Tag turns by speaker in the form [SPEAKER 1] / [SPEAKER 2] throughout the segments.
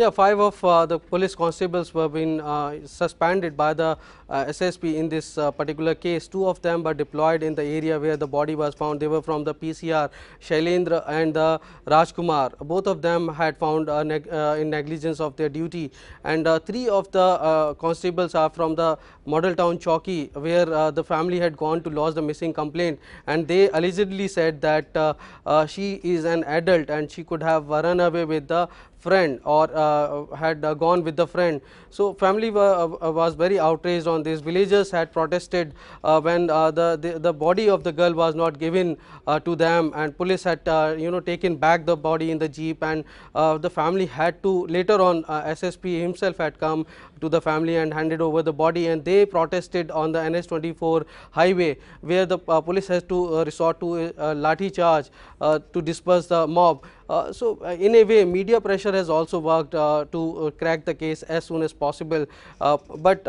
[SPEAKER 1] Yeah, five of uh, the police constables were been uh, suspended by the uh, SSP in this uh, particular case. Two of them were deployed in the area where the body was found. They were from the PCR, Shailendra and uh, Rajkumar. Both of them had found neg uh, in negligence of their duty. And uh, three of the constables are from the model town Chowki, where the family had gone to lodge the missing complaint. And they allegedly said that she is an adult and she could have run away with the friend or uh, had uh, gone with the friend. So, family uh, uh, was very outraged on this. Villagers had protested uh, when uh, the, the, the body of the girl was not given to them and police had you know taken back the body in the jeep and the family had to later on SSP himself had come to the family and handed over the body and they protested on the NS24 highway where the police has to resort to a lathi charge to disperse the mob uh, so, uh, in a way media pressure has also worked uh, to uh, crack the case as soon as possible, but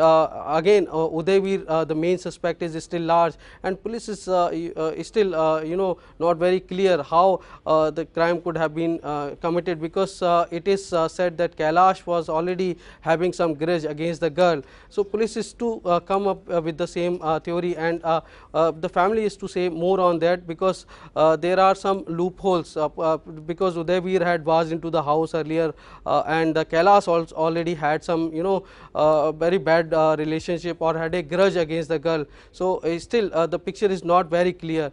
[SPEAKER 1] again uh, Udayvir the main suspect is still large and police is still you know not very clear how the crime could have been committed because it is said that Kailash was already having some grudge against the girl. So, police is to come up with the same theory and the family is to say more on that because there are some loopholes because because had barged into the house earlier uh, and the Kailas already had some you know uh, very bad uh, relationship or had a grudge against the girl. So, uh, still uh, the picture is not very clear.